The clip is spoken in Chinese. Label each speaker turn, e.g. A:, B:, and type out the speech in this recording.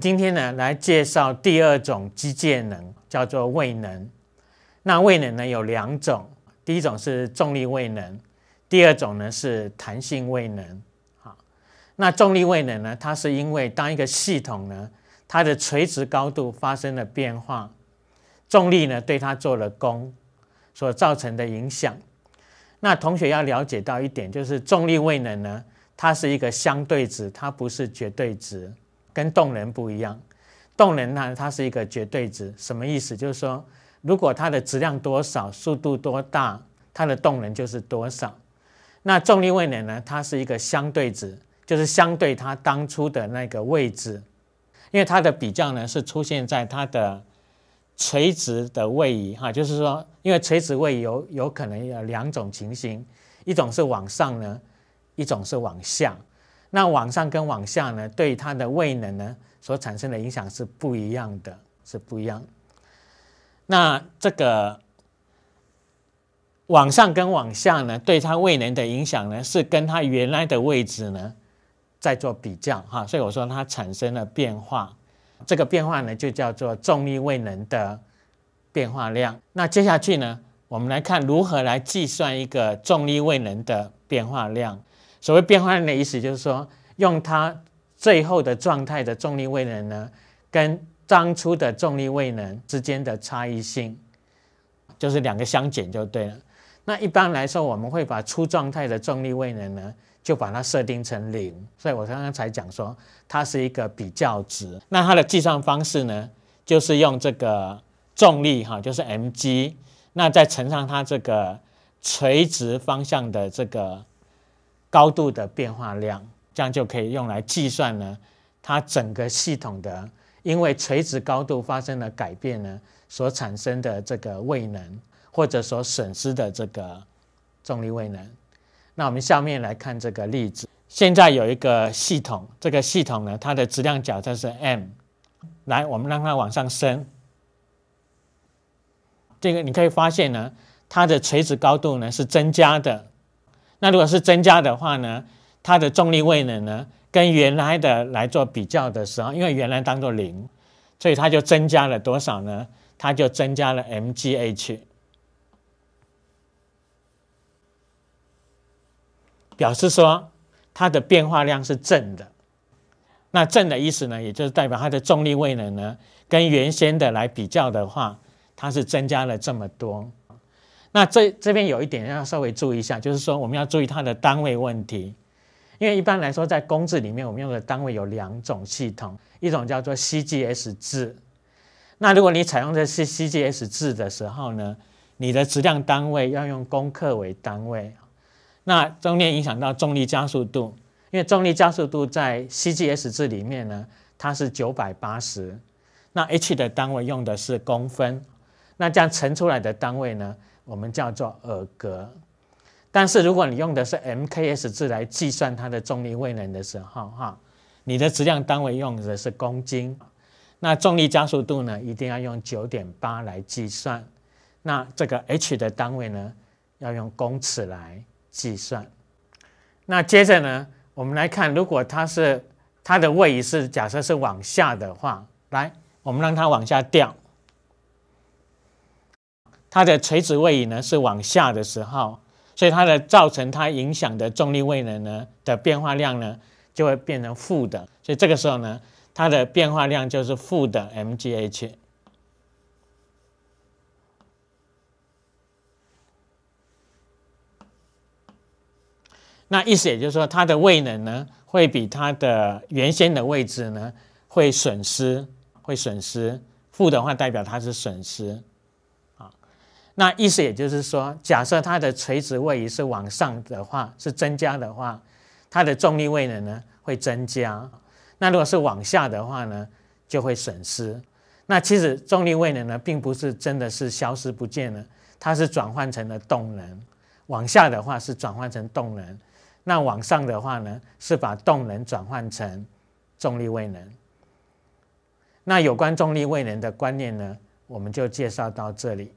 A: 今天呢，来介绍第二种机械能，叫做位能。那位能呢有两种，第一种是重力位能，第二种呢是弹性位能。好，那重力位能呢，它是因为当一个系统呢，它的垂直高度发生了变化，重力呢对它做了功，所造成的影响。那同学要了解到一点，就是重力位能呢，它是一个相对值，它不是绝对值。跟动能不一样，动能呢，它是一个绝对值，什么意思？就是说，如果它的质量多少，速度多大，它的动能就是多少。那重力位能呢，它是一个相对值，就是相对它当初的那个位置，因为它的比较呢，是出现在它的垂直的位移，哈，就是说，因为垂直位移有有可能有两种情形，一种是往上呢，一种是往下。那往上跟往下呢，对它的位能呢所产生的影响是不一样的，是不一样。那这个往上跟往下呢，对它胃能的影响呢，是跟它原来的位置呢在做比较哈，所以我说它产生了变化，这个变化呢就叫做重力位能的变化量。那接下去呢，我们来看如何来计算一个重力位能的变化量。所谓变化的意思，就是说用它最后的状态的重力位能呢，跟当初的重力位能之间的差异性，就是两个相减就对了。那一般来说，我们会把初状态的重力位能呢，就把它设定成零。所以我刚刚才讲说，它是一个比较值。那它的计算方式呢，就是用这个重力哈，就是 m g，那再乘上它这个垂直方向的这个。高度的变化量，这样就可以用来计算呢，它整个系统的因为垂直高度发生了改变呢，所产生的这个位能，或者所损失的这个重力位能。那我们下面来看这个例子，现在有一个系统，这个系统呢，它的质量角它是 m，来，我们让它往上升，这个你可以发现呢，它的垂直高度呢是增加的。那如果是增加的话呢？它的重力位能呢，跟原来的来做比较的时候，因为原来当做零，所以它就增加了多少呢？它就增加了 mgh，表示说它的变化量是正的。那正的意思呢，也就是代表它的重力位能呢，跟原先的来比较的话，它是增加了这么多。那这这边有一点要稍微注意一下，就是说我们要注意它的单位问题，因为一般来说在公制里面我们用的单位有两种系统，一种叫做 CGS 制。那如果你采用的是 CGS 制的时候呢，你的质量单位要用公克为单位，那中间影响到重力加速度，因为重力加速度在 CGS 制里面呢，它是九百八十，那 h 的单位用的是公分，那这样乘出来的单位呢？我们叫做耳格，但是如果你用的是 MKS 字来计算它的重力位能的时候，哈，你的质量单位用的是公斤，那重力加速度呢，一定要用九点八来计算，那这个 h 的单位呢，要用公尺来计算，那接着呢，我们来看，如果它是它的位移是假设是往下的话，来，我们让它往下掉。它的垂直位移呢是往下的时候，所以它的造成它影响的重力位能呢的变化量呢就会变成负的，所以这个时候呢，它的变化量就是负的 mgh。那意思也就是说，它的位能呢会比它的原先的位置呢会损失，会损失。负的话代表它是损失。那意思也就是说，假设它的垂直位移是往上的话，是增加的话，它的重力位能呢会增加。那如果是往下的话呢，就会损失。那其实重力位能呢，并不是真的是消失不见了，它是转换成了动能。往下的话是转换成动能，那往上的话呢，是把动能转换成重力位能。那有关重力位能的观念呢，我们就介绍到这里。